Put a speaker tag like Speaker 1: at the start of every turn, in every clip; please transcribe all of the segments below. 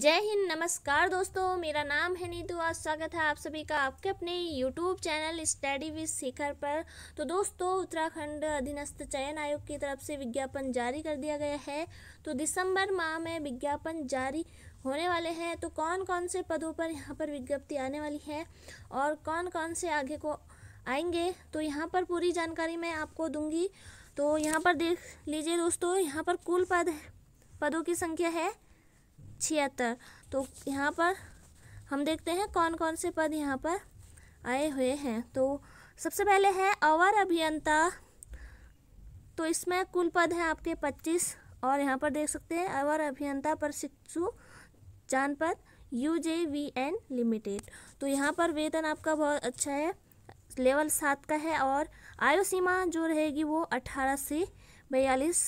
Speaker 1: जय हिंद नमस्कार दोस्तों मेरा नाम है नीतू आज स्वागत है आप सभी का आपके अपने YouTube channel study with Shikhar पर तो दोस्तों उत्तराखंड अधीनस्थ चयन आयोग की तरफ से विज्ञापन जारी कर दिया गया है तो दिसंबर माह में विज्ञापन जारी होने वाले हैं तो कौन कौन से पदों पर यहाँ पर विज्ञप्ति आने वाली है और कौन कौन से आगे को आएंगे तो यहाँ पर पूरी जानकारी मैं आपको दूँगी तो यहाँ पर देख लीजिए दोस्तों यहाँ पर कुल पद पदों की संख्या है छिहत्तर तो यहाँ पर हम देखते हैं कौन कौन से पद यहाँ पर आए हुए हैं तो सबसे पहले है अवर अभियंता तो इसमें कुल पद हैं आपके पच्चीस और यहाँ पर देख सकते हैं अवर अभियंता पर शिक्षु जानपद U J V N limited तो यहाँ पर वेतन आपका बहुत अच्छा है लेवल सात का है और आयु सीमा जो रहेगी वो अठारह से बयालीस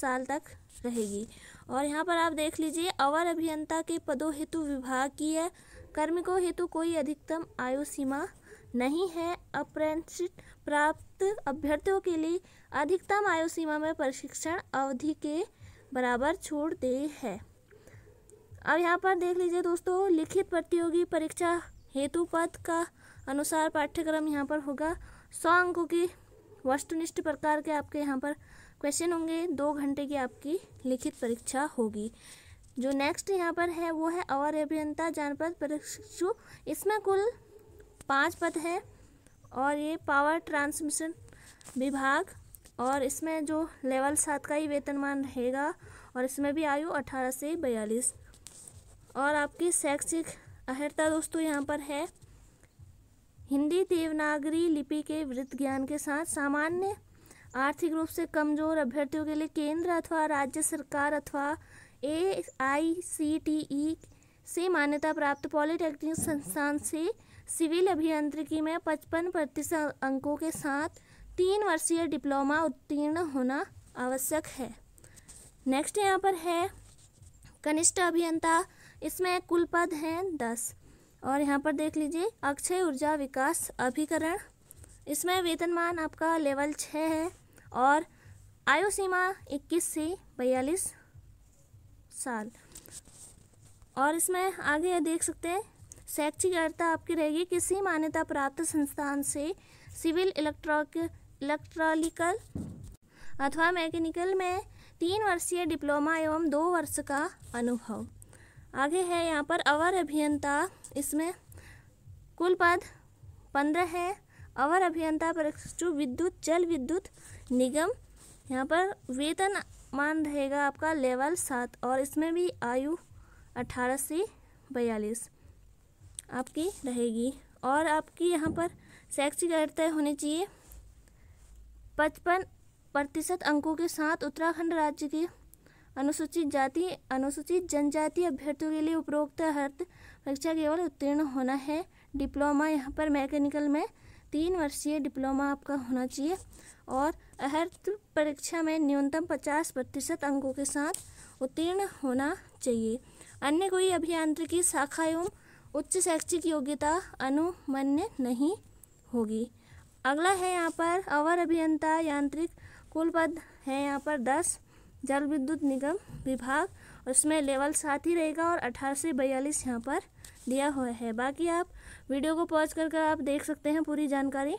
Speaker 1: साल तक रहेगी और यहाँ पर आप देख लीजिए अवर अभियंता के पदों हेतु विभाग की है कर्मिकों हेतु कोई अधिकतम आयु सीमा नहीं है अप्रेंटिसशिप प्राप्त अभ्यर्थियों के लिए अधिकतम आयु सीमा में प्रशिक्षण अवधि के बराबर छोड़ दे है अब यहाँ पर देख लीजिए दोस्तों लिखित प्रतियोगी परीक्षा हेतु पद का अनुसार पाठ्यक्रम यहाँ पर होगा सौ अंकों की वस्तुनिष्ठ प्रकार के आपके यहाँ पर क्वेश्चन होंगे दो घंटे की आपकी लिखित परीक्षा होगी जो नेक्स्ट यहाँ पर है वो है अवर अभियंता जनपद परीक्षु इसमें कुल पाँच पद हैं और ये पावर ट्रांसमिशन विभाग और इसमें जो लेवल सात का ही वेतनमान रहेगा और इसमें भी आयु अठारह से बयालीस और आपकी शैक्षिक अहर्ता दोस्तों यहाँ पर है हिंदी देवनागरी लिपि के वृत्त ज्ञान के साथ सामान्य आर्थिक रूप से कमजोर अभ्यर्थियों के लिए केंद्र अथवा राज्य सरकार अथवा ए आई सी टी ई से मान्यता प्राप्त पॉलिटेक्निक संस्थान से सिविल अभियांत्रिकी में पचपन प्रतिशत अंकों के साथ तीन वर्षीय डिप्लोमा उत्तीर्ण होना आवश्यक है नेक्स्ट यहाँ पर है कनिष्ठ अभियंता इसमें कुल पद हैं दस और यहाँ पर देख लीजिए अक्षय ऊर्जा विकास अभिकरण इसमें वेतनमान आपका लेवल छः है और आयु सीमा 21 से 42 साल और इसमें आगे देख सकते हैं शैक्षिक अर्थता आपकी रहेगी किसी मान्यता प्राप्त संस्थान से सिविल इलेक्ट्रॉक इलेक्ट्रॉनिकल अथवा मैकेनिकल में तीन वर्षीय डिप्लोमा एवं दो वर्ष का अनुभव आगे है यहाँ पर अवर अभियंता इसमें कुल पद पंद्रह है अवर अभियंता परिशिष्टु विद्युत जल विद्युत निगम यहाँ पर वेतन मान रहेगा आपका लेवल सात और इसमें भी आयु अठारह से बयालीस आपकी रहेगी और आपकी यहाँ पर शैक्षिक अर्थ होनी चाहिए पचपन प्रतिशत अंकों के साथ उत्तराखंड राज्य के अनुसूचित जाति अनुसूचित जनजाति अभ्यर्थियों के लिए उपरोक्त हर्त परीक्षा केवल उत्तीर्ण होना है डिप्लोमा यहाँ पर मैकेनिकल में तीन वर्षीय डिप्लोमा आपका होना चाहिए और अहर्थ परीक्षा में न्यूनतम पचास प्रतिशत अंकों के साथ उत्तीर्ण होना चाहिए अन्य कोई अभियांत्रिकी शाखा एवं उच्च शैक्षिक योग्यता अनुमन्य नहीं होगी अगला है यहाँ पर अवर अभियंता यांत्रिक कुल पद है यहाँ पर दस जल विद्युत निगम विभाग उसमें लेवल सात ही रहेगा और अठारह से बयालीस यहाँ पर दिया हुआ है बाकी आप वीडियो को पॉज कर कर आप देख सकते हैं पूरी जानकारी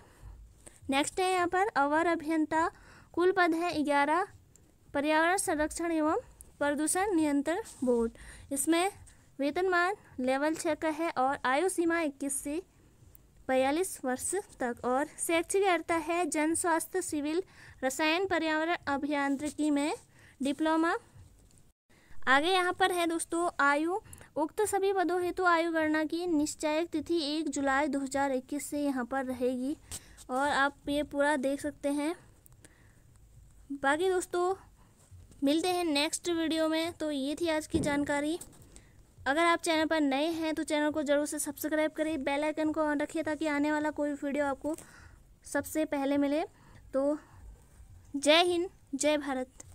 Speaker 1: नेक्स्ट है यहाँ पर अवर अभियंता कुल पद है ग्यारह पर्यावरण संरक्षण एवं प्रदूषण नियंत्रण बोर्ड इसमें वेतनमान लेवल छः का है और आयु सीमा इक्कीस से बयालीस वर्ष तक और शैक्षिक अर्ता है जन स्वास्थ्य सिविल रसायन पर्यावरण अभियांत्रिकी में डिप्लोमा आगे यहाँ पर है दोस्तों आयु उक्त सभी पदों हेतु तो आयु गणना की निश्चय तिथि एक जुलाई 2021 से यहाँ पर रहेगी और आप ये पूरा देख सकते हैं बाकी दोस्तों मिलते हैं नेक्स्ट वीडियो में तो ये थी आज की जानकारी अगर आप चैनल पर नए हैं तो चैनल को ज़रूर से सब्सक्राइब करें बेल आइकन को ऑन रखिए ताकि आने वाला कोई वीडियो आपको सबसे पहले मिले तो जय हिंद जय भारत